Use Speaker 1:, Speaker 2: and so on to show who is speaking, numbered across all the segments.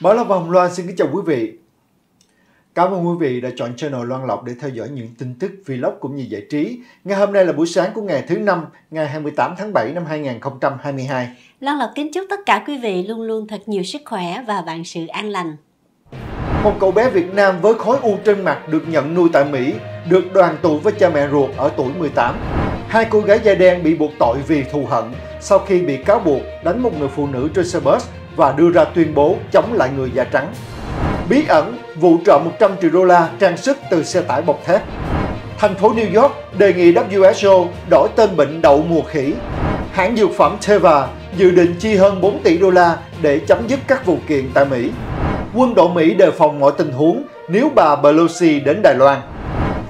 Speaker 1: Mở Long và Hồng Loan xin kính chào quý vị. Cảm ơn quý vị đã chọn channel Loan Lộc để theo dõi những tin tức, vlog cũng như giải trí. Ngày hôm nay là buổi sáng của ngày thứ năm, ngày 28 tháng 7 năm 2022.
Speaker 2: Loan Lộc kính chúc tất cả quý vị luôn luôn thật nhiều sức khỏe và vạn sự an lành.
Speaker 1: Một cậu bé Việt
Speaker 2: Nam với khối u
Speaker 1: trên mặt được nhận nuôi tại Mỹ, được đoàn tụ với cha mẹ ruột ở tuổi 18. Hai cô gái da đen bị buộc tội vì thù hận sau khi bị cáo buộc đánh một người phụ nữ trên xe bus và đưa ra tuyên bố chống lại người da trắng. Bí ẩn vụ trộm 100 triệu đô la trang sức từ xe tải bọc thép. Thành phố New York đề nghị WHO đổi tên bệnh đậu mùa khỉ. Hãng dược phẩm Teva dự định chi hơn 4 tỷ đô la để chấm dứt các vụ kiện tại Mỹ. Quân đội Mỹ đề phòng mọi tình huống nếu bà Pelosi đến Đài Loan.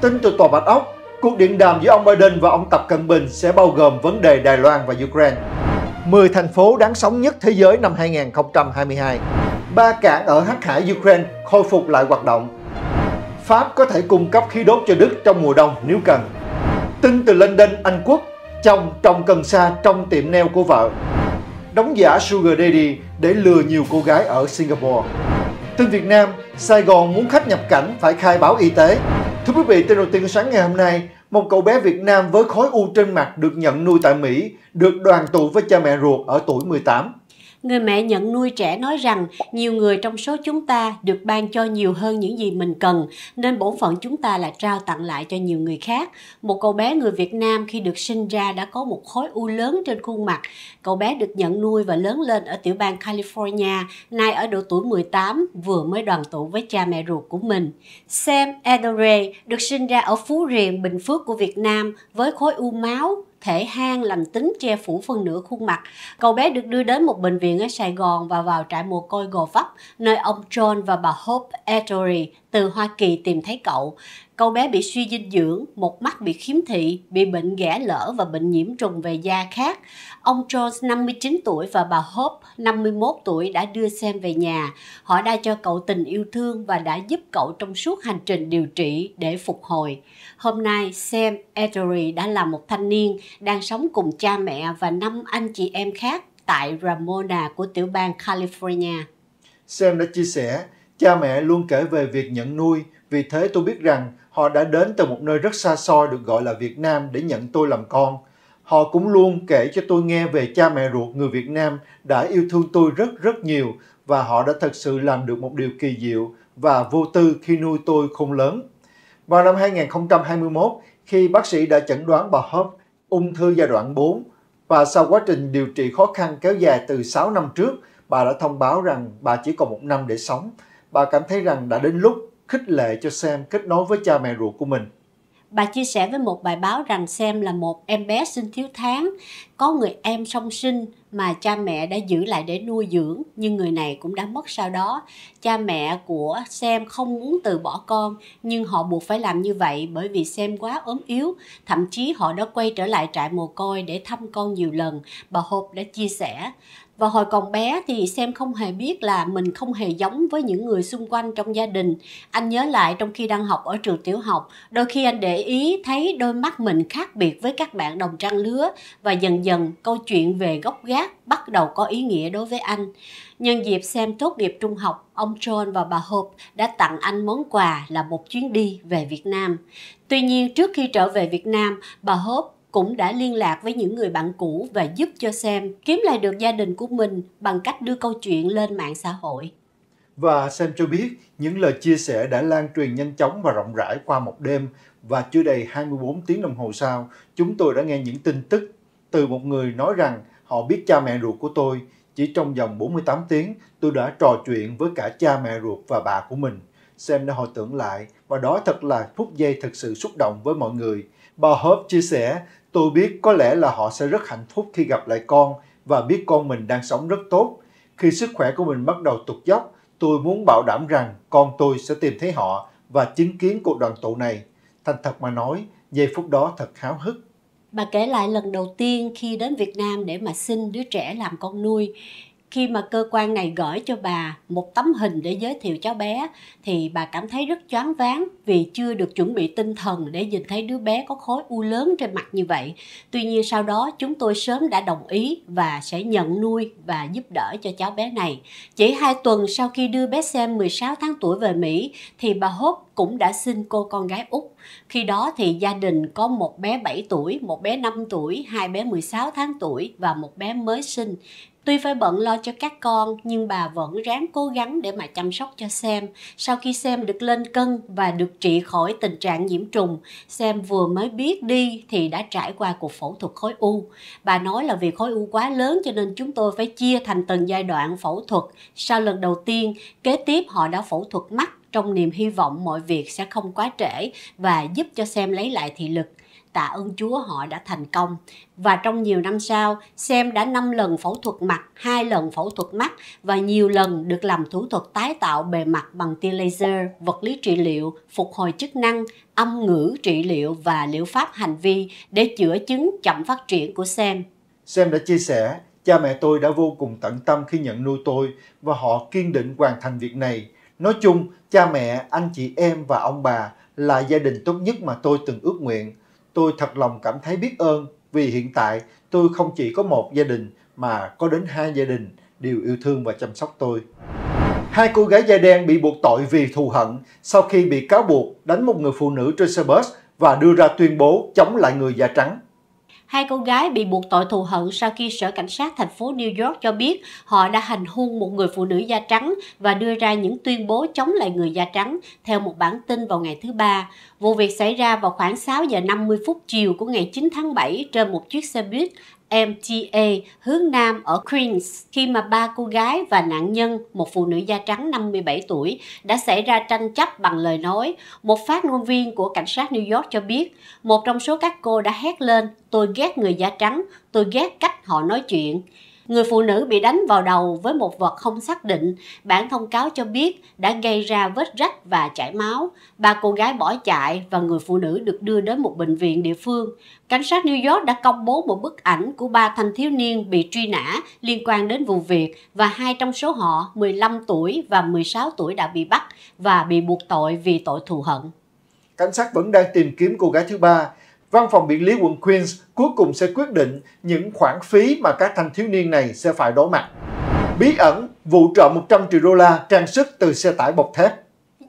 Speaker 1: Tin từ Tòa Bạch Ốc, cuộc điện đàm giữa ông Biden và ông Tập Cận Bình sẽ bao gồm vấn đề Đài Loan và Ukraine. 10 thành phố đáng sống nhất thế giới năm 2022. Ba cảng ở Hắc Hải Ukraine khôi phục lại hoạt động. Pháp có thể cung cấp khí đốt cho Đức trong mùa đông nếu cần. Tin từ London, Anh Quốc, chồng trồng cần sa trong tiệm nail của vợ. Đóng giả Sugar Daddy để lừa nhiều cô gái ở Singapore. Tin Việt Nam, Sài Gòn muốn khách nhập cảnh phải khai báo y tế. Thưa quý vị, tin đầu tiên sáng ngày hôm nay một cậu bé Việt Nam với khối u trên mặt được nhận nuôi tại Mỹ, được đoàn tụ với cha mẹ ruột ở tuổi 18.
Speaker 2: Người mẹ nhận nuôi trẻ nói rằng nhiều người trong số chúng ta được ban cho nhiều hơn những gì mình cần, nên bổn phận chúng ta là trao tặng lại cho nhiều người khác. Một cậu bé người Việt Nam khi được sinh ra đã có một khối u lớn trên khuôn mặt. Cậu bé được nhận nuôi và lớn lên ở tiểu bang California, nay ở độ tuổi 18 vừa mới đoàn tụ với cha mẹ ruột của mình. Sam Adore được sinh ra ở Phú Riềng, Bình Phước của Việt Nam với khối u máu thể hang lành tính che phủ phần nửa khuôn mặt. Cậu bé được đưa đến một bệnh viện ở Sài Gòn và vào trại mồ côi Gò Vấp, nơi ông John và bà Hope Ettori từ Hoa Kỳ tìm thấy cậu. Cậu bé bị suy dinh dưỡng, một mắt bị khiếm thị, bị bệnh ghẻ lở và bệnh nhiễm trùng về da khác. Ông Jones 59 tuổi và bà Hope 51 tuổi đã đưa Sam về nhà. Họ đã cho cậu tình yêu thương và đã giúp cậu trong suốt hành trình điều trị để phục hồi. Hôm nay, Sam Edery đã là một thanh niên đang sống cùng cha mẹ và năm anh chị em khác tại Ramona của tiểu bang California.
Speaker 1: Sam đã chia sẻ, cha mẹ luôn kể về việc nhận nuôi, vì thế tôi biết rằng Họ đã đến từ một nơi rất xa xôi được gọi là Việt Nam để nhận tôi làm con. Họ cũng luôn kể cho tôi nghe về cha mẹ ruột người Việt Nam đã yêu thương tôi rất rất nhiều và họ đã thật sự làm được một điều kỳ diệu và vô tư khi nuôi tôi không lớn. Vào năm 2021, khi bác sĩ đã chẩn đoán bà Hấp ung thư giai đoạn 4 và sau quá trình điều trị khó khăn kéo dài từ 6 năm trước, bà đã thông báo rằng bà chỉ còn một năm để sống. Bà cảm thấy rằng đã đến lúc khích lệ cho Sam kết nối với cha mẹ ruột của mình.
Speaker 2: Bà chia sẻ với một bài báo rằng Sam là một em bé sinh thiếu tháng, có người em song sinh mà cha mẹ đã giữ lại để nuôi dưỡng, nhưng người này cũng đã mất sau đó. Cha mẹ của Sam không muốn từ bỏ con, nhưng họ buộc phải làm như vậy bởi vì Sam quá ốm yếu. Thậm chí họ đã quay trở lại trại mồ côi để thăm con nhiều lần, bà Hope đã chia sẻ và hồi còn bé thì xem không hề biết là mình không hề giống với những người xung quanh trong gia đình. Anh nhớ lại trong khi đang học ở trường tiểu học, đôi khi anh để ý thấy đôi mắt mình khác biệt với các bạn đồng trang lứa và dần dần câu chuyện về gốc gác bắt đầu có ý nghĩa đối với anh. Nhân dịp xem tốt nghiệp trung học, ông John và bà Hope đã tặng anh món quà là một chuyến đi về Việt Nam. Tuy nhiên, trước khi trở về Việt Nam, bà Hope cũng đã liên lạc với những người bạn cũ và giúp cho Sam kiếm lại được gia đình của mình bằng cách đưa câu chuyện lên mạng xã hội.
Speaker 1: Và Sam cho biết những lời chia sẻ đã lan truyền nhanh chóng và rộng rãi qua một đêm và chưa đầy 24 tiếng đồng hồ sau, chúng tôi đã nghe những tin tức từ một người nói rằng họ biết cha mẹ ruột của tôi. Chỉ trong vòng 48 tiếng, tôi đã trò chuyện với cả cha mẹ ruột và bà của mình. Sam đã hồi tưởng lại và đó thật là phút giây thật sự xúc động với mọi người. Bà Hope chia sẻ Tôi biết có lẽ là họ sẽ rất hạnh phúc khi gặp lại con và biết con mình đang sống rất tốt. Khi sức khỏe của mình bắt đầu tụt dốc, tôi muốn bảo đảm rằng con tôi sẽ tìm thấy họ và chứng kiến cuộc đoàn tụ này. Thành thật mà nói, giây phút đó thật háo hức.
Speaker 2: Bà kể lại lần đầu tiên khi đến Việt Nam để mà xin đứa trẻ làm con nuôi khi mà cơ quan này gửi cho bà một tấm hình để giới thiệu cháu bé thì bà cảm thấy rất choáng váng vì chưa được chuẩn bị tinh thần để nhìn thấy đứa bé có khối u lớn trên mặt như vậy. Tuy nhiên sau đó chúng tôi sớm đã đồng ý và sẽ nhận nuôi và giúp đỡ cho cháu bé này. Chỉ 2 tuần sau khi đưa bé xem 16 tháng tuổi về Mỹ thì bà Hốt cũng đã sinh cô con gái Úc. Khi đó thì gia đình có một bé 7 tuổi, một bé 5 tuổi, hai bé 16 tháng tuổi và một bé mới sinh. Tuy phải bận lo cho các con nhưng bà vẫn ráng cố gắng để mà chăm sóc cho Sam. Sau khi Sam được lên cân và được trị khỏi tình trạng nhiễm trùng, Sam vừa mới biết đi thì đã trải qua cuộc phẫu thuật khối u. Bà nói là vì khối u quá lớn cho nên chúng tôi phải chia thành từng giai đoạn phẫu thuật. Sau lần đầu tiên, kế tiếp họ đã phẫu thuật mắt trong niềm hy vọng mọi việc sẽ không quá trễ và giúp cho Sam lấy lại thị lực tạ ơn Chúa họ đã thành công. Và trong nhiều năm sau, Sam đã 5 lần phẫu thuật mặt, 2 lần phẫu thuật mắt và nhiều lần được làm thủ thuật tái tạo bề mặt bằng tia laser, vật lý trị liệu, phục hồi chức năng, âm ngữ trị liệu và liệu pháp hành vi để chữa chứng chậm phát triển của Sam.
Speaker 1: Sam đã chia sẻ, cha mẹ tôi đã vô cùng tận tâm khi nhận nuôi tôi và họ kiên định hoàn thành việc này. Nói chung, cha mẹ, anh chị em và ông bà là gia đình tốt nhất mà tôi từng ước nguyện tôi thật lòng cảm thấy biết ơn vì hiện tại tôi không chỉ có một gia đình mà có đến hai gia đình đều yêu thương và chăm sóc tôi. Hai cô gái da đen bị buộc tội vì thù hận sau khi bị cáo buộc đánh một người phụ nữ trên xe bus và đưa ra tuyên bố chống lại người da trắng.
Speaker 2: Hai cô gái bị buộc tội thù hận sau khi Sở Cảnh sát thành phố New York cho biết họ đã hành hung một người phụ nữ da trắng và đưa ra những tuyên bố chống lại người da trắng theo một bản tin vào ngày thứ Ba. Vụ việc xảy ra vào khoảng 6 giờ 50 phút chiều của ngày 9 tháng 7 trên một chiếc xe buýt MTA hướng Nam ở Queens khi mà ba cô gái và nạn nhân, một phụ nữ da trắng 57 tuổi, đã xảy ra tranh chấp bằng lời nói. Một phát ngôn viên của cảnh sát New York cho biết, một trong số các cô đã hét lên, tôi ghét người da trắng, tôi ghét cách họ nói chuyện. Người phụ nữ bị đánh vào đầu với một vật không xác định, bản thông cáo cho biết đã gây ra vết rách và chảy máu. Ba cô gái bỏ chạy và người phụ nữ được đưa đến một bệnh viện địa phương. Cảnh sát New York đã công bố một bức ảnh của ba thanh thiếu niên bị truy nã liên quan đến vụ việc và hai trong số họ 15 tuổi và 16 tuổi đã bị bắt và bị buộc tội vì tội thù hận.
Speaker 1: Cảnh sát vẫn đang tìm kiếm cô gái thứ ba Văn phòng Biện lý quận Queens cuối cùng sẽ quyết định những khoản phí mà các thanh thiếu niên này sẽ phải đối mặt. Bí ẩn vụ trộm 100 triệu đô la trang sức từ xe tải bọc thép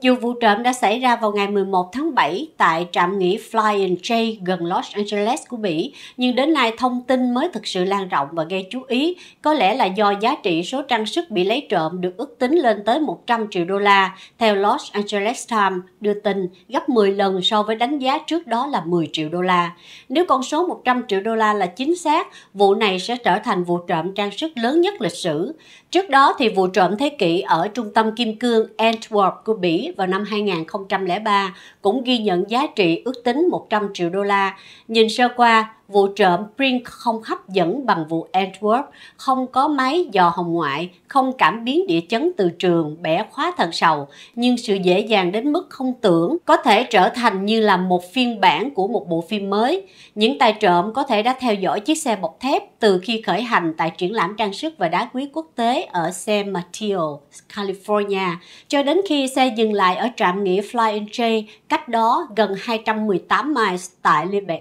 Speaker 2: dù vụ trộm đã xảy ra vào ngày 11 tháng 7 tại trạm nghỉ Flying J gần Los Angeles của Mỹ, nhưng đến nay thông tin mới thực sự lan rộng và gây chú ý, có lẽ là do giá trị số trang sức bị lấy trộm được ước tính lên tới 100 triệu đô la, theo Los Angeles Times đưa tin gấp 10 lần so với đánh giá trước đó là 10 triệu đô la. Nếu con số 100 triệu đô la là chính xác, vụ này sẽ trở thành vụ trộm trang sức lớn nhất lịch sử. Trước đó thì vụ trộm thế kỷ ở trung tâm kim cương Antwerp của Bỉ vào năm 2003 cũng ghi nhận giá trị ước tính 100 triệu đô la. Nhìn sơ qua, Vụ trộm Brink không hấp dẫn bằng vụ Antwerp, không có máy dò hồng ngoại, không cảm biến địa chấn từ trường, bẻ khóa thần sầu, nhưng sự dễ dàng đến mức không tưởng có thể trở thành như là một phiên bản của một bộ phim mới. Những tay trộm có thể đã theo dõi chiếc xe bọc thép từ khi khởi hành tại triển lãm trang sức và đá quý quốc tế ở San Mateo, California, cho đến khi xe dừng lại ở trạm nghỉ Flying J cách đó gần 218 miles tại Lübeck.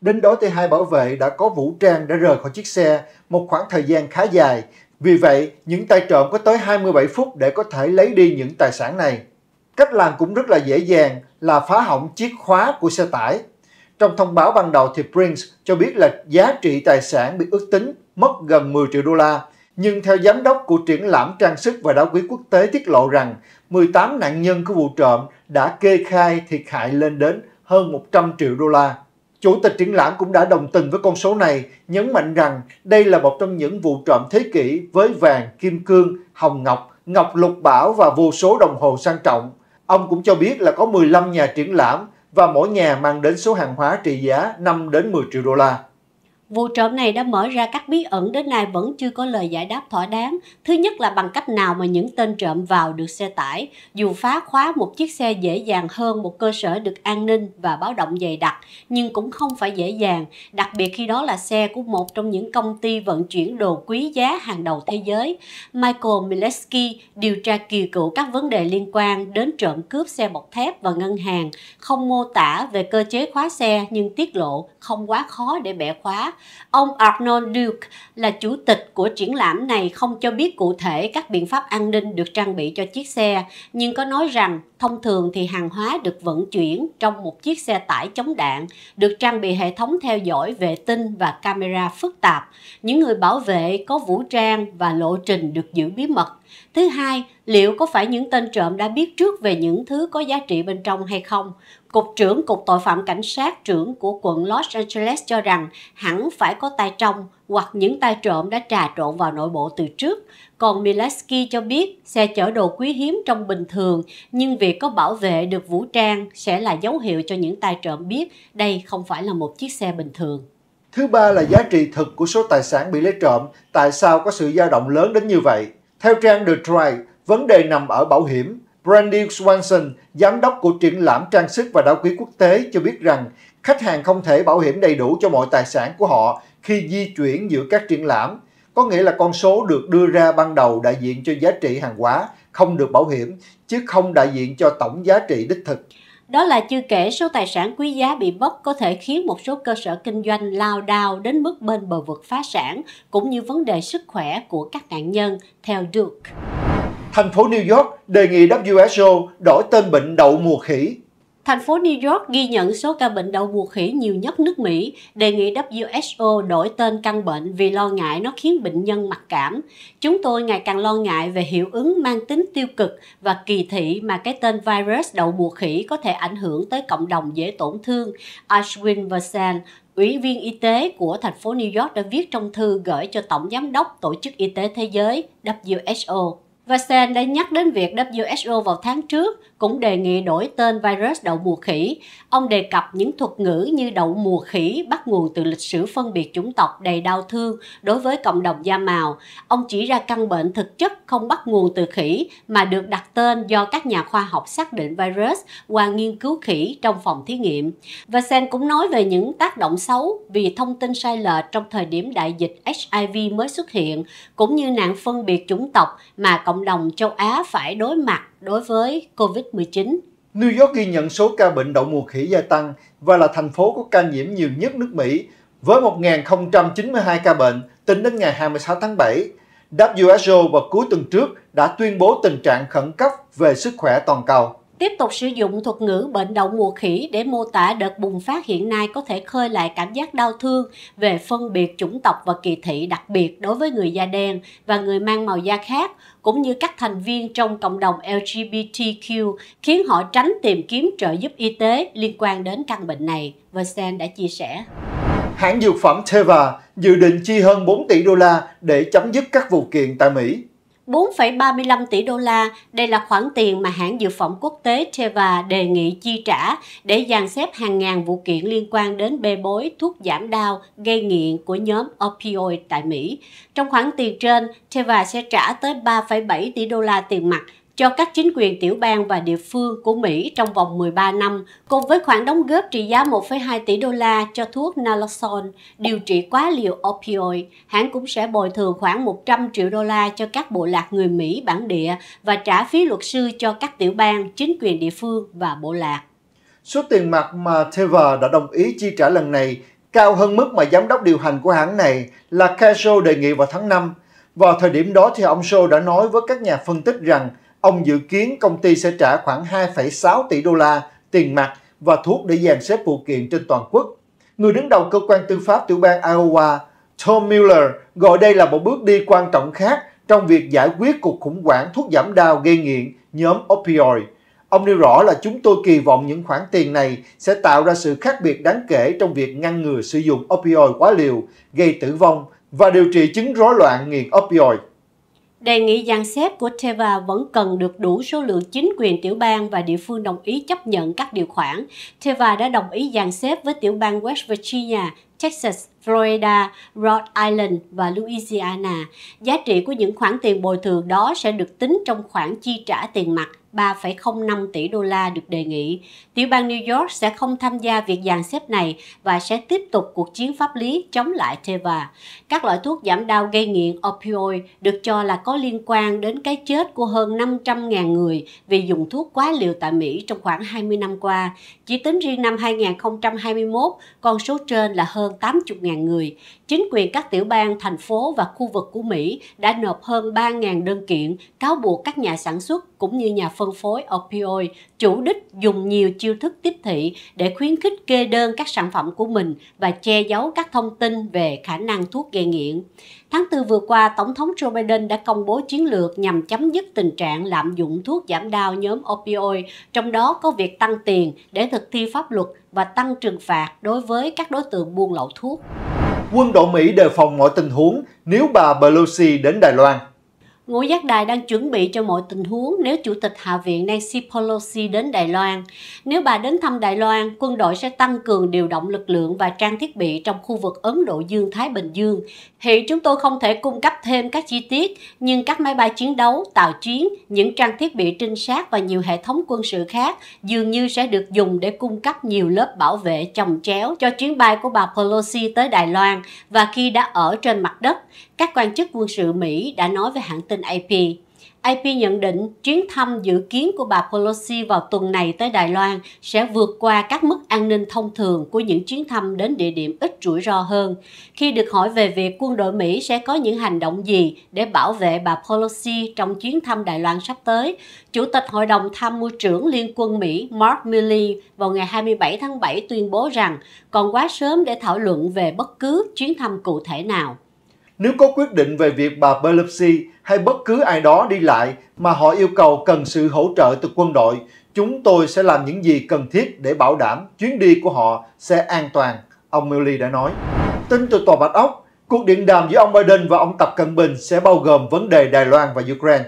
Speaker 1: Đến đó thì hai bảo vệ đã có vũ trang đã rời khỏi chiếc xe một khoảng thời gian khá dài. Vì vậy, những tay trộm có tới 27 phút để có thể lấy đi những tài sản này. Cách làm cũng rất là dễ dàng là phá hỏng chiếc khóa của xe tải. Trong thông báo ban đầu thì Prince cho biết là giá trị tài sản bị ước tính mất gần 10 triệu đô la. Nhưng theo giám đốc của triển lãm trang sức và đá quý quốc tế tiết lộ rằng 18 nạn nhân của vụ trộm đã kê khai thiệt hại lên đến hơn 100 triệu đô la. Chủ tịch triển lãm cũng đã đồng tình với con số này, nhấn mạnh rằng đây là một trong những vụ trộm thế kỷ với vàng, kim cương, hồng ngọc, ngọc lục bảo và vô số đồng hồ sang trọng. Ông cũng cho biết là có 15 nhà triển lãm và mỗi nhà mang đến số hàng hóa trị giá 5 đến 10 triệu đô la.
Speaker 2: Vụ trộm này đã mở ra các bí ẩn đến nay vẫn chưa có lời giải đáp thỏa đáng. Thứ nhất là bằng cách nào mà những tên trộm vào được xe tải, dù phá khóa một chiếc xe dễ dàng hơn một cơ sở được an ninh và báo động dày đặc, nhưng cũng không phải dễ dàng, đặc biệt khi đó là xe của một trong những công ty vận chuyển đồ quý giá hàng đầu thế giới. Michael Mileski điều tra kỳ cựu các vấn đề liên quan đến trộm cướp xe bọc thép và ngân hàng, không mô tả về cơ chế khóa xe nhưng tiết lộ không quá khó để bẻ khóa Ông Arnold Duke là chủ tịch của triển lãm này không cho biết cụ thể các biện pháp an ninh được trang bị cho chiếc xe, nhưng có nói rằng thông thường thì hàng hóa được vận chuyển trong một chiếc xe tải chống đạn, được trang bị hệ thống theo dõi vệ tinh và camera phức tạp. Những người bảo vệ có vũ trang và lộ trình được giữ bí mật. Thứ hai, liệu có phải những tên trộm đã biết trước về những thứ có giá trị bên trong hay không? Cục trưởng Cục Tội phạm Cảnh sát trưởng của quận Los Angeles cho rằng hẳn phải có tay trong hoặc những tay trộm đã trà trộn vào nội bộ từ trước. Còn Mileski cho biết xe chở đồ quý hiếm trong bình thường, nhưng việc có bảo vệ được vũ trang sẽ là dấu hiệu cho những tay trộm biết đây không phải là một chiếc xe bình thường. Thứ ba là
Speaker 1: giá trị thực của số tài sản bị lấy trộm, tại sao có sự dao động lớn đến như vậy? Theo trang Detroit, vấn đề nằm ở bảo hiểm. Brandy Swanson, giám đốc của triển lãm trang sức và đá quý quốc tế cho biết rằng khách hàng không thể bảo hiểm đầy đủ cho mọi tài sản của họ khi di chuyển giữa các triển lãm. Có nghĩa là con số được đưa ra ban đầu đại diện cho giá trị hàng hóa không được bảo hiểm, chứ không đại diện cho tổng giá trị đích thực.
Speaker 2: Đó là chưa kể số tài sản quý giá bị mất có thể khiến một số cơ sở kinh doanh lao đao đến mức bên bờ vực phá sản, cũng như vấn đề sức khỏe của các nạn nhân, theo Duke
Speaker 1: thành phố New York đề nghị WHO đổi tên bệnh đậu mùa khỉ.
Speaker 2: Thành phố New York ghi nhận số ca bệnh đậu mùa khỉ nhiều nhất nước Mỹ, đề nghị WHO đổi tên căn bệnh vì lo ngại nó khiến bệnh nhân mặc cảm. Chúng tôi ngày càng lo ngại về hiệu ứng mang tính tiêu cực và kỳ thị mà cái tên virus đậu mùa khỉ có thể ảnh hưởng tới cộng đồng dễ tổn thương. Ashwin Vasan, Ủy viên Y tế của thành phố New York đã viết trong thư gửi cho Tổng Giám đốc Tổ chức Y tế Thế giới WHO. Và đã nhắc đến việc WHO vào tháng trước cũng đề nghị đổi tên virus đậu mùa khỉ. Ông đề cập những thuật ngữ như đậu mùa khỉ bắt nguồn từ lịch sử phân biệt chủng tộc đầy đau thương đối với cộng đồng da màu. Ông chỉ ra căn bệnh thực chất không bắt nguồn từ khỉ mà được đặt tên do các nhà khoa học xác định virus qua nghiên cứu khỉ trong phòng thí nghiệm. Và Sen cũng nói về những tác động xấu vì thông tin sai lệch trong thời điểm đại dịch HIV mới xuất hiện, cũng như nạn phân biệt chủng tộc mà cộng đồng châu Á phải đối mặt đối với COVID-19. COVID-19. New York ghi nhận số ca
Speaker 1: bệnh đậu mùa khỉ gia tăng và là thành phố có ca nhiễm nhiều nhất nước Mỹ với 1.092 ca bệnh tính đến ngày 26 tháng 7. WHO vào cuối tuần trước đã tuyên bố tình trạng khẩn cấp về sức khỏe toàn cầu.
Speaker 2: Tiếp tục sử dụng thuật ngữ bệnh đậu mùa khỉ để mô tả đợt bùng phát hiện nay có thể khơi lại cảm giác đau thương về phân biệt chủng tộc và kỳ thị đặc biệt đối với người da đen và người mang màu da khác cũng như các thành viên trong cộng đồng LGBTQ khiến họ tránh tìm kiếm trợ giúp y tế liên quan đến căn bệnh này, Versen đã chia sẻ.
Speaker 1: Hãng dược phẩm Teva dự định chi hơn 4 tỷ đô la để chấm dứt các vụ kiện tại Mỹ
Speaker 2: 4,35 tỷ đô la, đây là khoản tiền mà hãng dược phẩm quốc tế Teva đề nghị chi trả để dàn xếp hàng ngàn vụ kiện liên quan đến bê bối thuốc giảm đau gây nghiện của nhóm opioid tại Mỹ. Trong khoản tiền trên, Teva sẽ trả tới 3,7 tỷ đô la tiền mặt cho các chính quyền tiểu bang và địa phương của Mỹ trong vòng 13 năm, cùng với khoản đóng góp trị giá 1,2 tỷ đô la cho thuốc naloxone điều trị quá liều opioid. Hãng cũng sẽ bồi thường khoảng 100 triệu đô la cho các bộ lạc người Mỹ bản địa và trả phí luật sư cho các tiểu bang, chính quyền địa phương và bộ lạc.
Speaker 1: Số tiền mặt mà Teva đã đồng ý chi trả lần này cao hơn mức mà giám đốc điều hành của hãng này là Casio đề nghị vào tháng 5. Vào thời điểm đó thì ông Show đã nói với các nhà phân tích rằng Ông dự kiến công ty sẽ trả khoảng 2,6 tỷ đô la tiền mặt và thuốc để dàn xếp vụ kiện trên toàn quốc. Người đứng đầu cơ quan tư pháp tiểu bang Iowa, Tom Miller, gọi đây là một bước đi quan trọng khác trong việc giải quyết cuộc khủng hoảng thuốc giảm đau gây nghiện nhóm opioid. Ông nêu rõ là chúng tôi kỳ vọng những khoản tiền này sẽ tạo ra sự khác biệt đáng kể trong việc ngăn ngừa sử dụng opioid quá liều, gây tử vong và điều trị chứng rối loạn nghiện opioid.
Speaker 2: Đề nghị dàn xếp của Teva vẫn cần được đủ số lượng chính quyền tiểu bang và địa phương đồng ý chấp nhận các điều khoản. Teva đã đồng ý dàn xếp với tiểu bang West Virginia, Texas, Florida, Rhode Island và Louisiana. Giá trị của những khoản tiền bồi thường đó sẽ được tính trong khoản chi trả tiền mặt 3,05 tỷ đô la được đề nghị. Tiểu bang New York sẽ không tham gia việc dàn xếp này và sẽ tiếp tục cuộc chiến pháp lý chống lại Teva. Các loại thuốc giảm đau gây nghiện opioid được cho là có liên quan đến cái chết của hơn 500.000 người vì dùng thuốc quá liều tại Mỹ trong khoảng 20 năm qua. Chỉ tính riêng năm 2021, con số trên là hơn 80 100 người chính quyền các tiểu bang, thành phố và khu vực của Mỹ đã nộp hơn 3.000 đơn kiện cáo buộc các nhà sản xuất cũng như nhà phân phối opioid chủ đích dùng nhiều chiêu thức tiếp thị để khuyến khích kê đơn các sản phẩm của mình và che giấu các thông tin về khả năng thuốc gây nghiện. Tháng 4 vừa qua, Tổng thống Joe Biden đã công bố chiến lược nhằm chấm dứt tình trạng lạm dụng thuốc giảm đau nhóm opioid, trong đó có việc tăng tiền để thực thi pháp luật và tăng trừng phạt đối với các đối tượng buôn lậu thuốc quân đội
Speaker 1: Mỹ đề phòng mọi tình huống nếu bà Pelosi đến Đài Loan.
Speaker 2: Ngũ Giác Đài đang chuẩn bị cho mọi tình huống nếu Chủ tịch Hạ viện Nancy Pelosi đến Đài Loan. Nếu bà đến thăm Đài Loan, quân đội sẽ tăng cường điều động lực lượng và trang thiết bị trong khu vực Ấn Độ Dương-Thái Bình Dương. Hiện chúng tôi không thể cung cấp thêm các chi tiết, nhưng các máy bay chiến đấu, tàu chiến, những trang thiết bị trinh sát và nhiều hệ thống quân sự khác dường như sẽ được dùng để cung cấp nhiều lớp bảo vệ chồng chéo cho chuyến bay của bà Pelosi tới Đài Loan và khi đã ở trên mặt đất các quan chức quân sự Mỹ đã nói với hãng tin AP. AP nhận định chuyến thăm dự kiến của bà Pelosi vào tuần này tới Đài Loan sẽ vượt qua các mức an ninh thông thường của những chuyến thăm đến địa điểm ít rủi ro hơn. Khi được hỏi về việc quân đội Mỹ sẽ có những hành động gì để bảo vệ bà Pelosi trong chuyến thăm Đài Loan sắp tới, Chủ tịch Hội đồng Tham mưu trưởng Liên quân Mỹ Mark Milley vào ngày 27 tháng 7 tuyên bố rằng còn quá sớm để thảo luận về bất cứ chuyến thăm cụ thể nào.
Speaker 1: Nếu có quyết định về việc bà Pelosi hay bất cứ ai đó đi lại mà họ yêu cầu cần sự hỗ trợ từ quân đội, chúng tôi sẽ làm những gì cần thiết để bảo đảm chuyến đi của họ sẽ an toàn, ông Milley đã nói. Tin từ Tòa Bạch Ốc, cuộc điện đàm giữa ông Biden và ông Tập Cận Bình sẽ bao gồm vấn đề Đài Loan và Ukraine.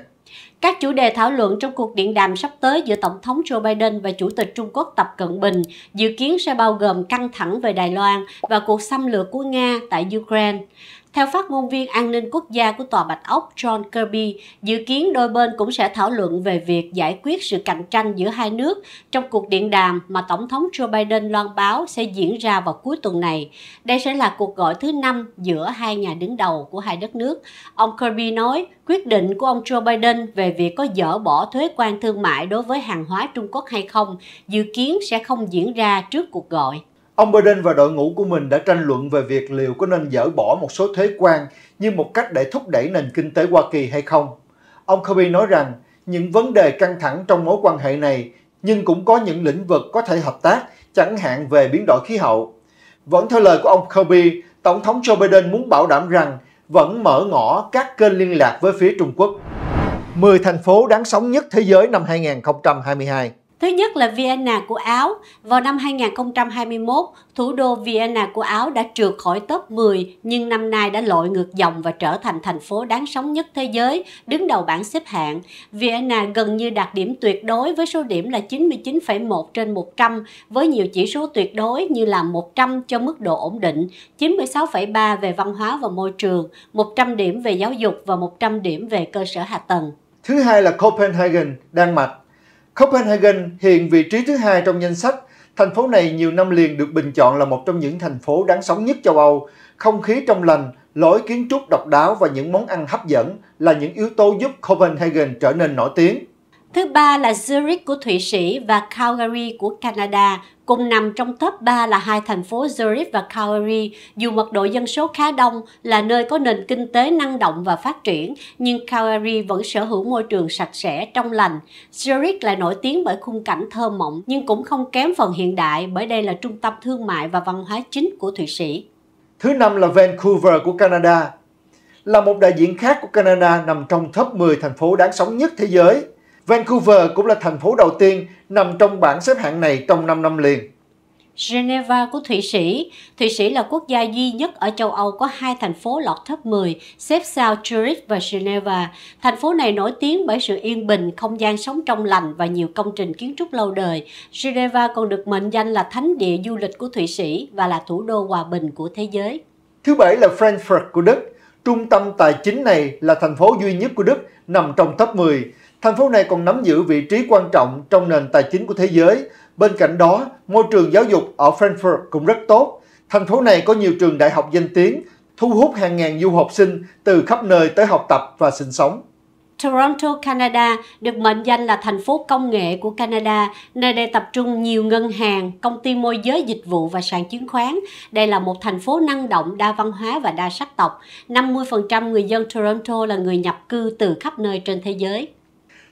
Speaker 2: Các chủ đề thảo luận trong cuộc điện đàm sắp tới giữa Tổng thống Joe Biden và Chủ tịch Trung Quốc Tập Cận Bình dự kiến sẽ bao gồm căng thẳng về Đài Loan và cuộc xâm lược của Nga tại Ukraine. Theo phát ngôn viên an ninh quốc gia của Tòa Bạch Ốc John Kirby, dự kiến đôi bên cũng sẽ thảo luận về việc giải quyết sự cạnh tranh giữa hai nước trong cuộc điện đàm mà Tổng thống Joe Biden loan báo sẽ diễn ra vào cuối tuần này. Đây sẽ là cuộc gọi thứ năm giữa hai nhà đứng đầu của hai đất nước. Ông Kirby nói, quyết định của ông Joe Biden về việc có dỡ bỏ thuế quan thương mại đối với hàng hóa Trung Quốc hay không dự kiến sẽ không diễn ra trước cuộc gọi.
Speaker 1: Ông Biden và đội ngũ của mình đã tranh luận về việc liệu có nên dỡ bỏ một số thuế quan như một cách để thúc đẩy nền kinh tế Hoa Kỳ hay không. Ông Kirby nói rằng những vấn đề căng thẳng trong mối quan hệ này nhưng cũng có những lĩnh vực có thể hợp tác, chẳng hạn về biến đổi khí hậu. Vẫn theo lời của ông Kirby, Tổng thống Joe Biden muốn bảo đảm rằng vẫn mở ngỏ các kênh liên lạc với phía Trung Quốc. 10 thành phố đáng sống nhất thế giới năm 2022
Speaker 2: Thứ nhất là Vienna của Áo. Vào năm 2021, thủ đô Vienna của Áo đã trượt khỏi top 10 nhưng năm nay đã lội ngược dòng và trở thành thành phố đáng sống nhất thế giới, đứng đầu bảng xếp hạng. Vienna gần như đạt điểm tuyệt đối với số điểm là 99,1 trên 100 với nhiều chỉ số tuyệt đối như là 100 cho mức độ ổn định, 96,3 về văn hóa và môi trường, 100 điểm về giáo dục và 100 điểm về cơ sở hạ tầng. Thứ
Speaker 1: hai là Copenhagen, Đan Mạch Copenhagen hiện vị trí thứ hai trong danh sách. Thành phố này nhiều năm liền được bình chọn là một trong những thành phố đáng sống nhất châu Âu. Không khí trong lành, lối kiến trúc độc đáo và những món ăn hấp dẫn là những yếu tố giúp Copenhagen trở nên nổi tiếng.
Speaker 2: Thứ ba là Zurich của Thụy Sĩ và Calgary của Canada, cùng nằm trong top 3 là hai thành phố Zurich và Calgary. Dù mật độ dân số khá đông, là nơi có nền kinh tế năng động và phát triển, nhưng Calgary vẫn sở hữu môi trường sạch sẽ, trong lành. Zurich lại nổi tiếng bởi khung cảnh thơ mộng, nhưng cũng không kém phần hiện đại bởi đây là trung tâm thương mại và văn hóa chính của Thụy Sĩ.
Speaker 1: Thứ năm là Vancouver của Canada, là một đại diện khác của Canada nằm trong top 10 thành phố đáng sống nhất thế giới – Vancouver cũng là thành phố đầu tiên nằm trong bảng xếp hạng này trong 5 năm liền.
Speaker 2: Geneva của Thụy Sĩ. Thụy Sĩ là quốc gia duy nhất ở châu Âu có hai thành phố lọt top 10, xếp sau Zurich và Geneva. Thành phố này nổi tiếng bởi sự yên bình, không gian sống trong lành và nhiều công trình kiến trúc lâu đời. Geneva còn được mệnh danh là thánh địa du lịch của Thụy Sĩ và là thủ đô hòa bình của thế giới. Thứ bảy là
Speaker 1: Frankfurt của Đức. Trung tâm tài chính này là thành phố duy nhất của Đức nằm trong top 10 Thành phố này còn nắm giữ vị trí quan trọng trong nền tài chính của thế giới. Bên cạnh đó, môi trường giáo dục ở Frankfurt cũng rất tốt. Thành phố này có nhiều trường đại học danh tiếng, thu hút hàng ngàn du học sinh từ khắp nơi tới học tập và sinh sống.
Speaker 2: Toronto, Canada được mệnh danh là thành phố công nghệ của Canada, nơi đây tập trung nhiều ngân hàng, công ty môi giới dịch vụ và sàn chứng khoán. Đây là một thành phố năng động, đa văn hóa và đa sắc tộc. 50% người dân Toronto là người nhập cư từ khắp nơi trên thế giới.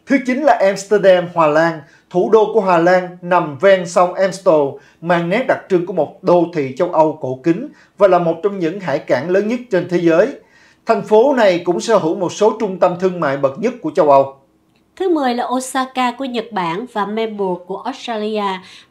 Speaker 1: Thứ chín là Amsterdam, Hà Lan. Thủ đô của Hà Lan nằm ven sông Amstel, mang nét đặc trưng của một đô thị châu Âu cổ kính và là một trong những hải cảng lớn nhất trên thế giới. Thành phố này cũng sở hữu một số trung tâm thương mại bậc nhất của châu Âu.
Speaker 2: Thứ 10 là Osaka của Nhật Bản và Melbourne của Australia.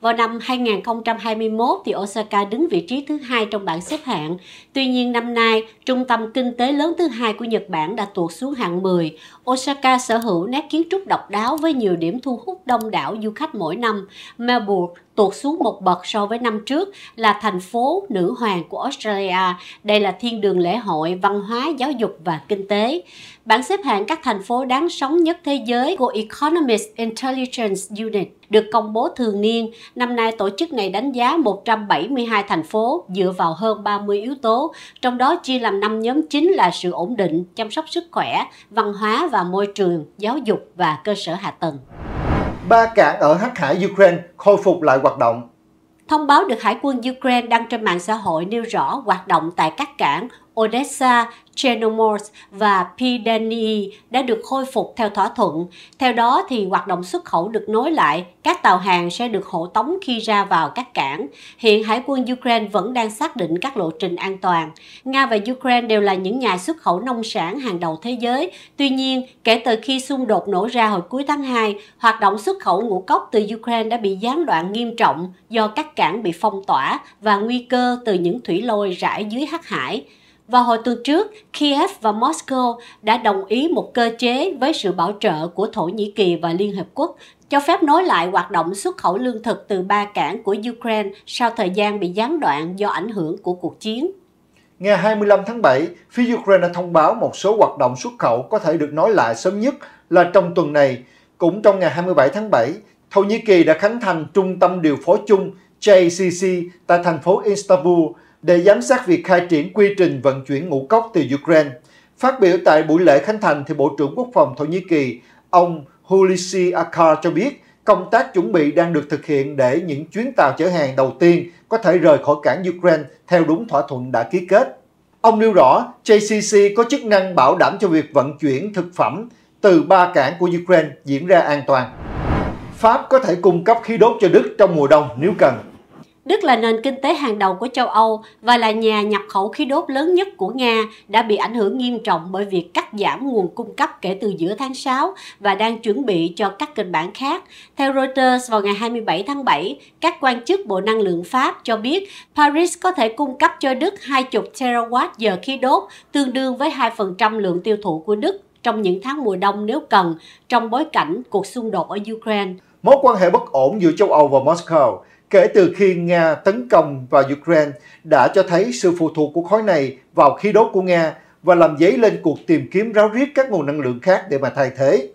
Speaker 2: Vào năm 2021 thì Osaka đứng vị trí thứ hai trong bảng xếp hạng. Tuy nhiên năm nay, trung tâm kinh tế lớn thứ hai của Nhật Bản đã tuột xuống hạng 10. Osaka sở hữu nét kiến trúc độc đáo với nhiều điểm thu hút đông đảo du khách mỗi năm. Melbourne tuột xuống một bậc so với năm trước là thành phố nữ hoàng của Australia. Đây là thiên đường lễ hội, văn hóa, giáo dục và kinh tế. Bảng xếp hạng các thành phố đáng sống nhất thế giới của Economist Intelligence Unit được công bố thường niên, năm nay tổ chức này đánh giá 172 thành phố dựa vào hơn 30 yếu tố, trong đó chia làm 5 nhóm chính là sự ổn định, chăm sóc sức khỏe, văn hóa và môi trường, giáo dục và cơ sở hạ tầng.
Speaker 1: Ba cảng ở Hắc Hải Ukraine khôi phục lại hoạt động
Speaker 2: Thông báo được Hải quân Ukraine đăng trên mạng xã hội nêu rõ hoạt động tại các cảng Odessa, Chernomorsk và Pidanii đã được khôi phục theo thỏa thuận. Theo đó thì hoạt động xuất khẩu được nối lại, các tàu hàng sẽ được hộ tống khi ra vào các cảng. Hiện Hải quân Ukraine vẫn đang xác định các lộ trình an toàn. Nga và Ukraine đều là những nhà xuất khẩu nông sản hàng đầu thế giới. Tuy nhiên, kể từ khi xung đột nổ ra hồi cuối tháng 2, hoạt động xuất khẩu ngũ cốc từ Ukraine đã bị gián đoạn nghiêm trọng do các cảng bị phong tỏa và nguy cơ từ những thủy lôi rải dưới hắc hải. Vào hồi tuần trước, Kiev và Moscow đã đồng ý một cơ chế với sự bảo trợ của Thổ Nhĩ Kỳ và Liên Hợp Quốc cho phép nối lại hoạt động xuất khẩu lương thực từ ba cảng của Ukraine sau thời gian bị gián đoạn do ảnh hưởng của cuộc chiến. Ngày 25
Speaker 1: tháng 7, phía Ukraine đã thông báo một số hoạt động xuất khẩu có thể được nối lại sớm nhất là trong tuần này. Cũng trong ngày 27 tháng 7, Thổ Nhĩ Kỳ đã khánh thành trung tâm điều phối chung JCC tại thành phố Istanbul để giám sát việc khai triển quy trình vận chuyển ngũ cốc từ Ukraine. Phát biểu tại buổi lễ khánh thành thì Bộ trưởng Quốc phòng Thổ Nhĩ Kỳ, ông Hulusi Akar cho biết công tác chuẩn bị đang được thực hiện để những chuyến tàu chở hàng đầu tiên có thể rời khỏi cảng Ukraine theo đúng thỏa thuận đã ký kết. Ông nêu rõ JCC có chức năng bảo đảm cho việc vận chuyển thực phẩm từ ba cảng của Ukraine diễn ra an toàn. Pháp có thể cung cấp khí đốt cho Đức trong mùa đông nếu cần.
Speaker 2: Đức là nền kinh tế hàng đầu của châu Âu và là nhà nhập khẩu khí đốt lớn nhất của Nga đã bị ảnh hưởng nghiêm trọng bởi việc cắt giảm nguồn cung cấp kể từ giữa tháng 6 và đang chuẩn bị cho các kịch bản khác. Theo Reuters vào ngày 27 tháng 7, các quan chức Bộ Năng lượng Pháp cho biết Paris có thể cung cấp cho Đức 20 terawatt-giờ khí đốt, tương đương với 2% lượng tiêu thụ của Đức trong những tháng mùa đông nếu cần, trong bối cảnh cuộc xung đột ở Ukraine.
Speaker 1: Mối quan hệ bất ổn giữa châu Âu và Moscow kể từ khi Nga tấn công vào Ukraine đã cho thấy sự phụ thuộc của khối này vào khí đốt của Nga và làm dấy lên cuộc tìm kiếm ráo riết các nguồn năng lượng khác để mà thay thế.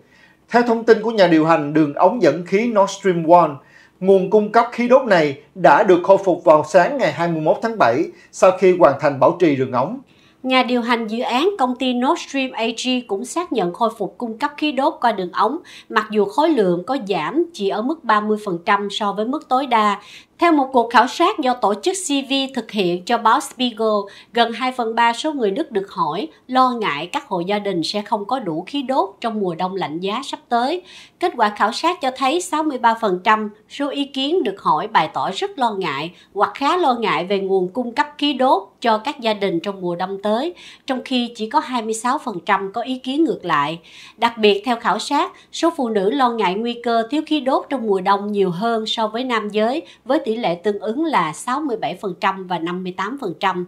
Speaker 1: Theo thông tin của nhà điều hành đường ống dẫn khí Nord Stream 1, nguồn cung cấp khí đốt này đã được khôi phục vào sáng ngày 21 tháng 7 sau khi hoàn thành bảo trì đường ống.
Speaker 2: Nhà điều hành dự án công ty Nord Stream AG cũng xác nhận khôi phục cung cấp khí đốt qua đường ống, mặc dù khối lượng có giảm chỉ ở mức 30% so với mức tối đa, theo một cuộc khảo sát do tổ chức CV thực hiện cho báo Spiegel, gần 2 phần 3 số người Đức được hỏi lo ngại các hộ gia đình sẽ không có đủ khí đốt trong mùa đông lạnh giá sắp tới. Kết quả khảo sát cho thấy 63% số ý kiến được hỏi bày tỏ rất lo ngại hoặc khá lo ngại về nguồn cung cấp khí đốt cho các gia đình trong mùa đông tới, trong khi chỉ có 26% có ý kiến ngược lại. Đặc biệt theo khảo sát, số phụ nữ lo ngại nguy cơ thiếu khí đốt trong mùa đông nhiều hơn so với nam giới với tỷ lệ tương ứng là 67% và 58%.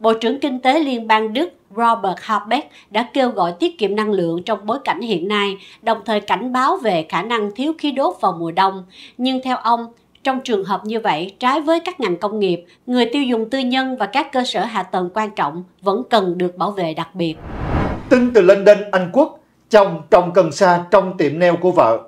Speaker 2: Bộ trưởng Kinh tế Liên bang Đức Robert Habeck đã kêu gọi tiết kiệm năng lượng trong bối cảnh hiện nay, đồng thời cảnh báo về khả năng thiếu khí đốt vào mùa đông. Nhưng theo ông, trong trường hợp như vậy, trái với các ngành công nghiệp, người tiêu dùng tư nhân và các cơ sở hạ tầng quan trọng vẫn cần được bảo vệ đặc biệt.
Speaker 1: Tin từ London, Anh Quốc, chồng trồng cần sa trong tiệm nail của vợ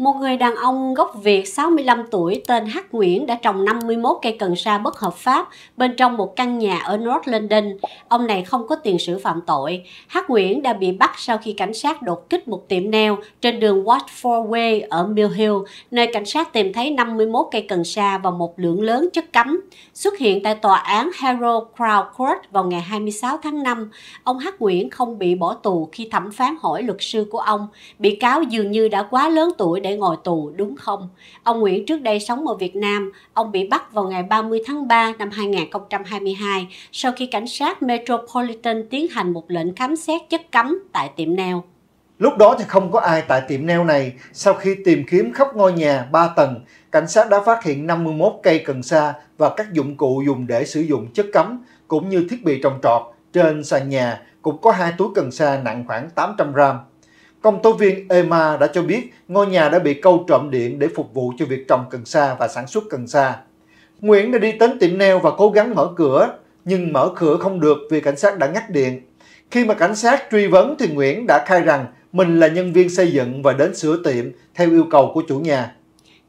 Speaker 2: một người đàn ông gốc Việt 65 tuổi tên Hắc Nguyễn đã trồng 51 cây cần sa bất hợp pháp bên trong một căn nhà ở North London. Ông này không có tiền sử phạm tội. Hắc Nguyễn đã bị bắt sau khi cảnh sát đột kích một tiệm nail trên đường Watford Way ở Mill Hill, nơi cảnh sát tìm thấy 51 cây cần sa và một lượng lớn chất cấm. Xuất hiện tại tòa án Harrow Crown Court vào ngày 26 tháng 5, ông Hắc Nguyễn không bị bỏ tù khi thẩm phán hỏi luật sư của ông. Bị cáo dường như đã quá lớn tuổi để để ngồi tù đúng không? Ông Nguyễn trước đây sống ở Việt Nam, ông bị bắt vào ngày 30 tháng 3 năm 2022 sau khi cảnh sát Metropolitan tiến hành một lệnh khám xét chất cấm tại tiệm nail.
Speaker 1: Lúc đó thì không có ai tại tiệm nail này. Sau khi tìm kiếm khắp ngôi nhà 3 tầng, cảnh sát đã phát hiện 51 cây cần sa và các dụng cụ dùng để sử dụng chất cấm cũng như thiết bị trồng trọt trên sàn nhà cũng có hai túi cần sa nặng khoảng 800 gram. Công tố viên EMA đã cho biết ngôi nhà đã bị câu trộm điện để phục vụ cho việc trồng cần sa và sản xuất cần sa. Nguyễn đã đi đến tiệm neo và cố gắng mở cửa, nhưng mở cửa không được vì cảnh sát đã ngắt điện. Khi mà cảnh sát truy vấn thì Nguyễn đã khai rằng mình là nhân viên xây dựng và đến sửa tiệm theo yêu cầu của chủ nhà.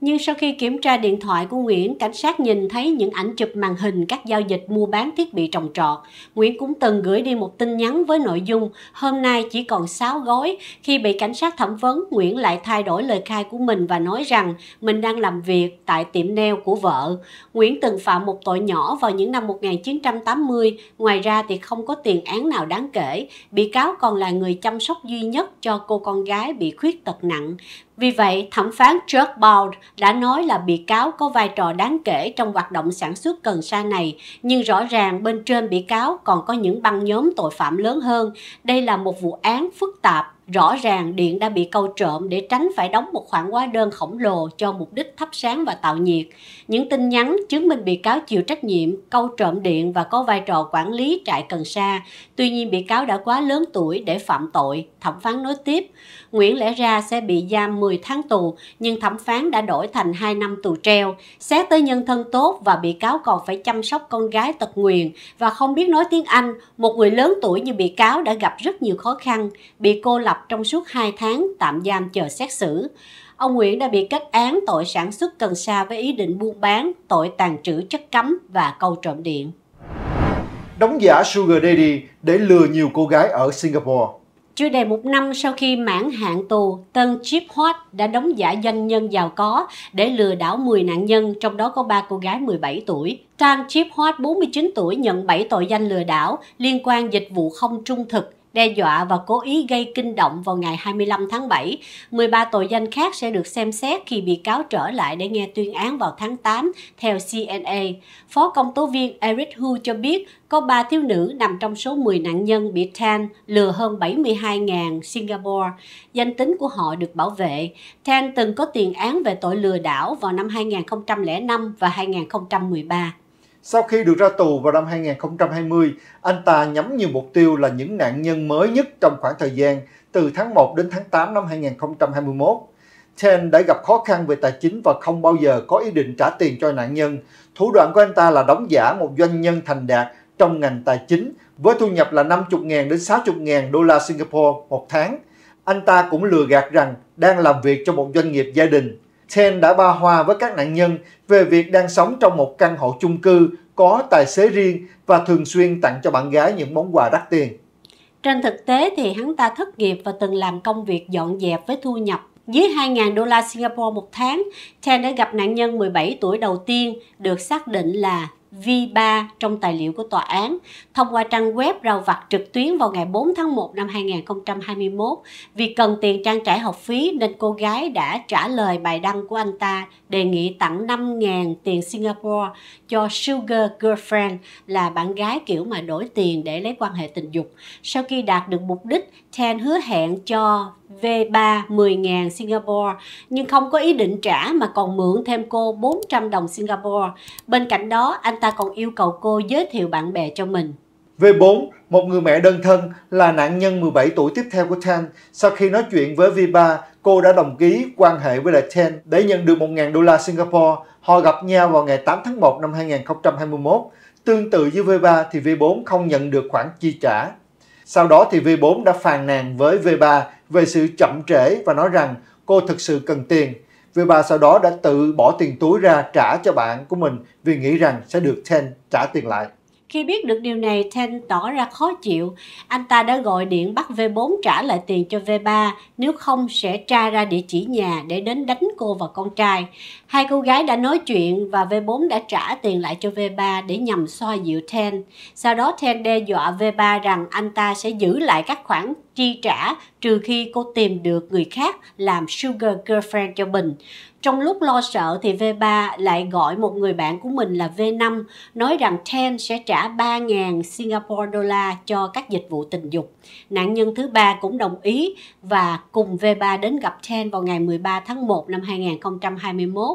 Speaker 2: Nhưng sau khi kiểm tra điện thoại của Nguyễn, cảnh sát nhìn thấy những ảnh chụp màn hình các giao dịch mua bán thiết bị trồng trọt. Nguyễn cũng từng gửi đi một tin nhắn với nội dung hôm nay chỉ còn 6 gói. Khi bị cảnh sát thẩm vấn, Nguyễn lại thay đổi lời khai của mình và nói rằng mình đang làm việc tại tiệm nail của vợ. Nguyễn từng phạm một tội nhỏ vào những năm 1980, ngoài ra thì không có tiền án nào đáng kể. Bị cáo còn là người chăm sóc duy nhất cho cô con gái bị khuyết tật nặng. Vì vậy, thẩm phán Chuck Bald đã nói là bị cáo có vai trò đáng kể trong hoạt động sản xuất cần sa này, nhưng rõ ràng bên trên bị cáo còn có những băng nhóm tội phạm lớn hơn. Đây là một vụ án phức tạp, rõ ràng điện đã bị câu trộm để tránh phải đóng một khoản hóa đơn khổng lồ cho mục đích thắp sáng và tạo nhiệt. Những tin nhắn chứng minh bị cáo chịu trách nhiệm, câu trộm điện và có vai trò quản lý trại Cần Sa. Tuy nhiên bị cáo đã quá lớn tuổi để phạm tội, thẩm phán nói tiếp. Nguyễn lẽ ra sẽ bị giam 10 tháng tù, nhưng thẩm phán đã đổi thành 2 năm tù treo. Xét tới nhân thân tốt và bị cáo còn phải chăm sóc con gái tật nguyền và không biết nói tiếng Anh, một người lớn tuổi như bị cáo đã gặp rất nhiều khó khăn, bị cô lập trong suốt 2 tháng tạm giam chờ xét xử. Ông Nguyễn đã bị kết án tội sản xuất cần sa với ý định buôn bán, tội tàng trữ chất cấm và câu trộm điện.
Speaker 1: Đóng giả Sugar Daddy để lừa nhiều cô gái ở Singapore
Speaker 2: chưa đầy một năm sau khi mãn hạn tù, Tân Chip Hoat đã đóng giả doanh nhân giàu có để lừa đảo 10 nạn nhân, trong đó có ba cô gái 17 tuổi. Trang Chip Hoat 49 tuổi nhận 7 tội danh lừa đảo liên quan dịch vụ không trung thực, đe dọa và cố ý gây kinh động vào ngày 25 tháng 7. 13 tội danh khác sẽ được xem xét khi bị cáo trở lại để nghe tuyên án vào tháng 8, theo CNA. Phó công tố viên Eric Hu cho biết có 3 thiếu nữ nằm trong số 10 nạn nhân bị Tan lừa hơn 72.000 Singapore. Danh tính của họ được bảo vệ. Tan từng có tiền án về tội lừa đảo vào năm 2005 và 2013.
Speaker 1: Sau khi được ra tù vào năm 2020, anh ta nhắm nhiều mục tiêu là những nạn nhân mới nhất trong khoảng thời gian từ tháng 1 đến tháng 8 năm 2021. Chen đã gặp khó khăn về tài chính và không bao giờ có ý định trả tiền cho nạn nhân. Thủ đoạn của anh ta là đóng giả một doanh nhân thành đạt trong ngành tài chính với thu nhập là 50.000 đến 60.000 đô la Singapore một tháng. Anh ta cũng lừa gạt rằng đang làm việc cho một doanh nghiệp gia đình. Ten đã ba hoa với các nạn nhân về việc đang sống trong một căn hộ chung cư có tài xế riêng và thường xuyên tặng cho bạn gái những món quà đắt tiền.
Speaker 2: Trên thực tế thì hắn ta thất nghiệp và từng làm công việc dọn dẹp với thu nhập dưới 2.000 đô la Singapore một tháng, Chen đã gặp nạn nhân 17 tuổi đầu tiên được xác định là V3 trong tài liệu của tòa án thông qua trang web rào vặt trực tuyến vào ngày 4 tháng 1 năm 2021. Vì cần tiền trang trải học phí nên cô gái đã trả lời bài đăng của anh ta đề nghị tặng 5.000 tiền Singapore cho Sugar Girlfriend là bạn gái kiểu mà đổi tiền để lấy quan hệ tình dục. Sau khi đạt được mục đích, Ten hứa hẹn cho V3 10.000 Singapore nhưng không có ý định trả mà còn mượn thêm cô 400 đồng Singapore. Bên cạnh đó, anh ta còn yêu cầu cô giới thiệu bạn bè cho mình.
Speaker 1: V4, một người mẹ đơn thân, là nạn nhân 17 tuổi tiếp theo của Ten. Sau khi nói chuyện với V3, cô đã đồng ký quan hệ với lại Ten để nhận được 1.000 đô la Singapore. Họ gặp nhau vào ngày 8 tháng 1 năm 2021. Tương tự với V3 thì V4 không nhận được khoản chi trả sau đó thì V4 đã phàn nàn với V3 về sự chậm trễ và nói rằng cô thực sự cần tiền. V3 sau đó đã tự bỏ tiền túi ra trả cho bạn của mình vì nghĩ rằng sẽ được Ten trả tiền lại.
Speaker 2: Khi biết được điều này, Ten tỏ ra khó chịu. Anh ta đã gọi điện bắt V4 trả lại tiền cho V3, nếu không sẽ tra ra địa chỉ nhà để đến đánh cô và con trai. Hai cô gái đã nói chuyện và V4 đã trả tiền lại cho V3 để nhằm xoa dịu Ten. Sau đó Ten đe dọa V3 rằng anh ta sẽ giữ lại các khoản chi trả trừ khi cô tìm được người khác làm sugar girlfriend cho mình. Trong lúc lo sợ thì V3 lại gọi một người bạn của mình là V5 nói rằng Ten sẽ trả 3.000 Singapore đô la cho các dịch vụ tình dục. Nạn nhân thứ ba cũng đồng ý và cùng V3 đến gặp Ten vào ngày 13 tháng 1 năm 2021.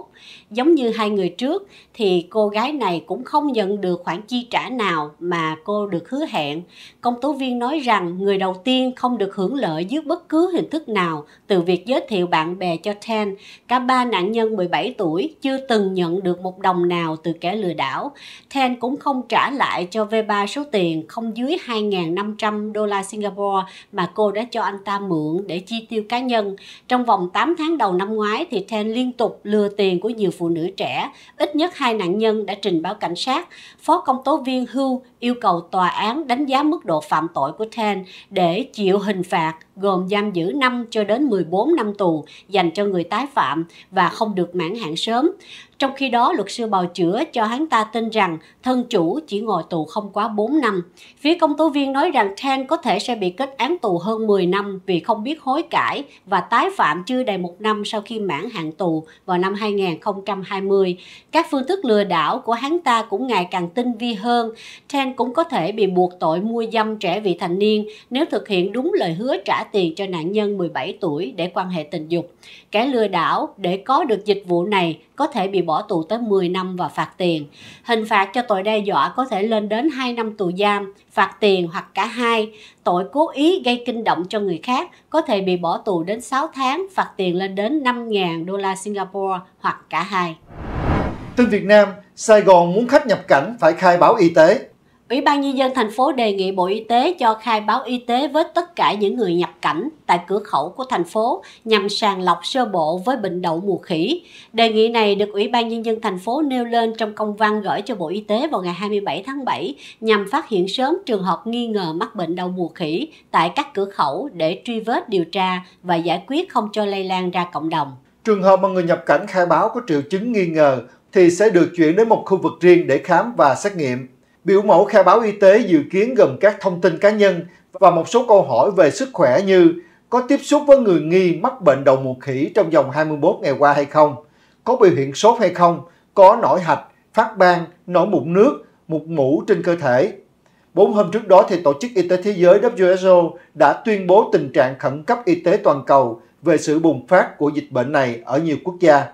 Speaker 2: Giống như hai người trước thì cô gái này cũng không nhận được khoản chi trả nào mà cô được hứa hẹn. Công tố viên nói rằng người đầu tiên không được hưởng lợi dưới bất cứ hình thức nào từ việc giới thiệu bạn bè cho Ten. Cả ba nạn nhân 17 tuổi chưa từng nhận được một đồng nào từ kẻ lừa đảo. Ten cũng không trả lại cho V3 số tiền không dưới 2.500 đô la Singapore mà cô đã cho anh ta mượn để chi tiêu cá nhân. Trong vòng 8 tháng đầu năm ngoái thì Ten liên tục lừa tiền của nhiều phụ nữ trẻ. Ít nhất hai nạn nhân đã trình báo cảnh sát. Phó công tố viên Hu yêu cầu tòa án đánh giá mức độ phạm tội của Ten để chịu hình phạt gồm giam giữ 5 cho đến 14 năm tù dành cho người tái phạm và không được mãn hạn sớm. Trong khi đó, luật sư bào chữa cho hắn ta tin rằng thân chủ chỉ ngồi tù không quá 4 năm. Phía công tố viên nói rằng Ten có thể sẽ bị kết án tù hơn 10 năm vì không biết hối cải và tái phạm chưa đầy một năm sau khi mãn hạn tù vào năm 2020. Các phương thức lừa đảo của hắn ta cũng ngày càng tinh vi hơn. Ten cũng có thể bị buộc tội mua dâm trẻ vị thành niên nếu thực hiện đúng lời hứa trả tiền cho nạn nhân 17 tuổi để quan hệ tình dục. Kẻ lừa đảo để có được dịch vụ này có thể bị bỏ tù tới 10 năm và phạt tiền. Hình phạt cho tội đe dọa có thể lên đến 2 năm tù giam, phạt tiền hoặc cả hai. Tội cố ý gây kinh động cho người khác có thể bị bỏ tù đến 6 tháng, phạt tiền lên đến 5.000 đô la Singapore hoặc cả hai.
Speaker 1: Tin Việt Nam, Sài Gòn muốn khách nhập cảnh phải khai báo y tế.
Speaker 2: Ủy ban Nhân dân thành phố đề nghị Bộ Y tế cho khai báo y tế với tất cả những người nhập cảnh tại cửa khẩu của thành phố nhằm sàng lọc sơ bộ với bệnh đậu mùa khỉ. Đề nghị này được Ủy ban Nhân dân thành phố nêu lên trong công văn gửi cho Bộ Y tế vào ngày 27 tháng 7 nhằm phát hiện sớm trường hợp nghi ngờ mắc bệnh đậu mùa khỉ tại các cửa khẩu để truy vết điều tra và giải quyết không cho lây lan ra cộng đồng.
Speaker 1: Trường hợp mà người nhập cảnh khai báo có triệu chứng nghi ngờ thì sẽ được chuyển đến một khu vực riêng để khám và xét nghiệm. Biểu mẫu khai báo y tế dự kiến gồm các thông tin cá nhân và một số câu hỏi về sức khỏe như có tiếp xúc với người nghi mắc bệnh đậu mùa khỉ trong vòng 24 ngày qua hay không, có biểu hiện sốt hay không, có nổi hạch, phát ban, nổi mụn nước, mụn mũ trên cơ thể. Bốn hôm trước đó, thì Tổ chức Y tế Thế giới WHO đã tuyên bố tình trạng khẩn cấp y tế toàn cầu về sự bùng phát của dịch bệnh này ở nhiều quốc gia.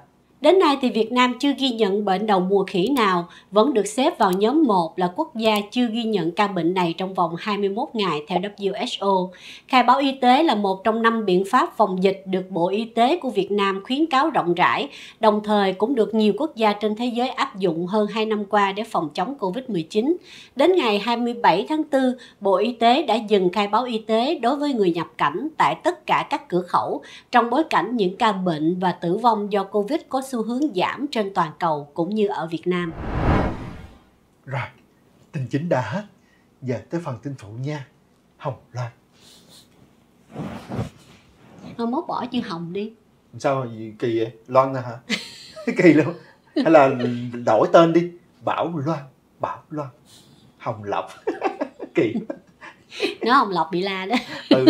Speaker 2: Đến nay thì Việt Nam chưa ghi nhận bệnh đầu mùa khỉ nào, vẫn được xếp vào nhóm 1 là quốc gia chưa ghi nhận ca bệnh này trong vòng 21 ngày theo WHO. Khai báo y tế là một trong năm biện pháp phòng dịch được Bộ Y tế của Việt Nam khuyến cáo rộng rãi, đồng thời cũng được nhiều quốc gia trên thế giới áp dụng hơn 2 năm qua để phòng chống COVID-19. Đến ngày 27 tháng 4, Bộ Y tế đã dừng khai báo y tế đối với người nhập cảnh tại tất cả các cửa khẩu trong bối cảnh những ca bệnh và tử vong do COVID có xu hướng giảm trên toàn cầu cũng như ở Việt Nam.
Speaker 1: Rồi, tình chính đã hết. Giờ tới phần tin phụ nha. Hồng Loan.
Speaker 2: Thôi mốt bỏ chữ Hồng đi.
Speaker 1: Sao gì kỳ vậy? Loan nè hả? kỳ luôn. Hay là đổi tên đi. Bảo Loan. Bảo Loan. Hồng Lộc. kỳ
Speaker 2: nó không lộc bị la đó ừ.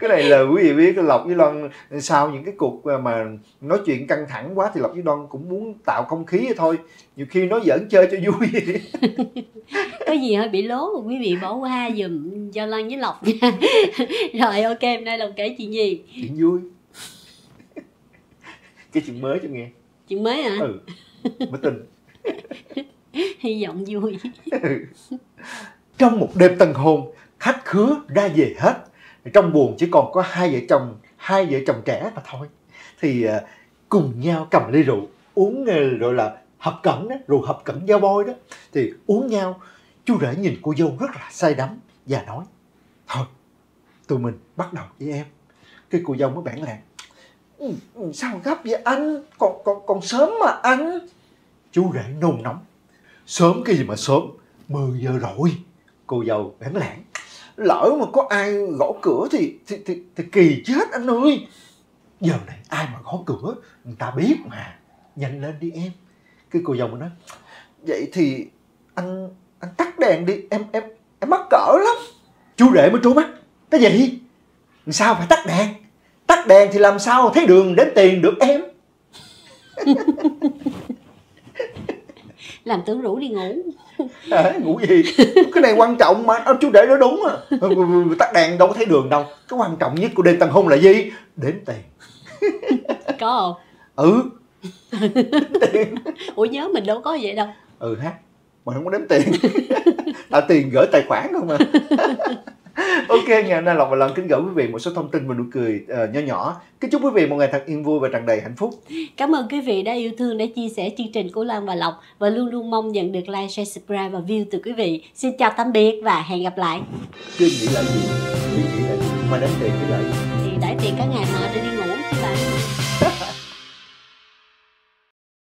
Speaker 1: cái này là quý vị biết lộc với loan sau những cái cuộc mà nói chuyện căng thẳng quá thì lộc với loan cũng muốn tạo không khí thôi nhiều khi nói giỡn chơi cho vui
Speaker 2: có gì hơi bị lố quý vị bỏ qua dùm cho loan với lộc rồi ok hôm nay lộc kể chuyện gì
Speaker 1: chuyện vui cái chuyện mới cho nghe chuyện mới hả ừ mới tin
Speaker 2: hy vọng vui ừ.
Speaker 1: Trong một đêm tân hôn, khách khứa ra về hết. Trong buồn chỉ còn có hai vợ chồng, hai vợ chồng trẻ mà thôi. Thì à, cùng nhau cầm ly rượu, uống à, gọi là hợp cẩn đó, rượu hợp cẩn dao bôi đó. Thì uống nhau, chú rể nhìn cô dâu rất là say đắm và nói Thôi, tụi mình bắt đầu với em. Cái cô dâu mới bản làng. Ừ, ừ, sao gấp vậy anh? Còn, còn, còn sớm mà anh. Chú rể nôn nóng. Sớm cái gì mà sớm, 10 giờ rồi cô dâu bẽn lẽn lỡ mà có ai gõ cửa thì thì, thì thì kỳ chết anh ơi giờ này ai mà gõ cửa người ta biết mà nhanh lên đi em cái cô dâu mới nói vậy thì anh anh tắt đèn đi em em em mắc cỡ lắm chú rể mới trố mắt cái gì sao phải tắt đèn tắt đèn thì làm sao thấy đường đến tiền được em
Speaker 2: làm tướng rủ đi ngủ
Speaker 1: à, ngủ gì cái này quan trọng mà ông chú để nói đúng à tắt đèn đâu có thấy đường đâu cái quan trọng nhất của đêm tân hôn là gì đếm tiền
Speaker 2: có không ừ tiền. ủa nhớ mình đâu có vậy đâu
Speaker 1: ừ ha mà không có đếm tiền là tiền gửi tài khoản không à ok ngày hôm nay là một lần kính gửi quý vị một số thông tin và nụ cười uh, ờ, nhỏ nhỏ kính chúc quý vị một ngày thật yên vui và tràn đầy hạnh phúc
Speaker 2: cảm ơn quý vị đã yêu thương để chia sẻ chương trình của Lan và Lộc và luôn luôn mong nhận được like share subscribe và view từ quý vị xin chào tạm biệt và hẹn gặp lại
Speaker 1: cứ nghĩ là gì cứ nghĩ là gì mà đánh tiền cái lợi
Speaker 2: thì đãi tiền cả ngày mà để đi ngủ chứ
Speaker 1: bạn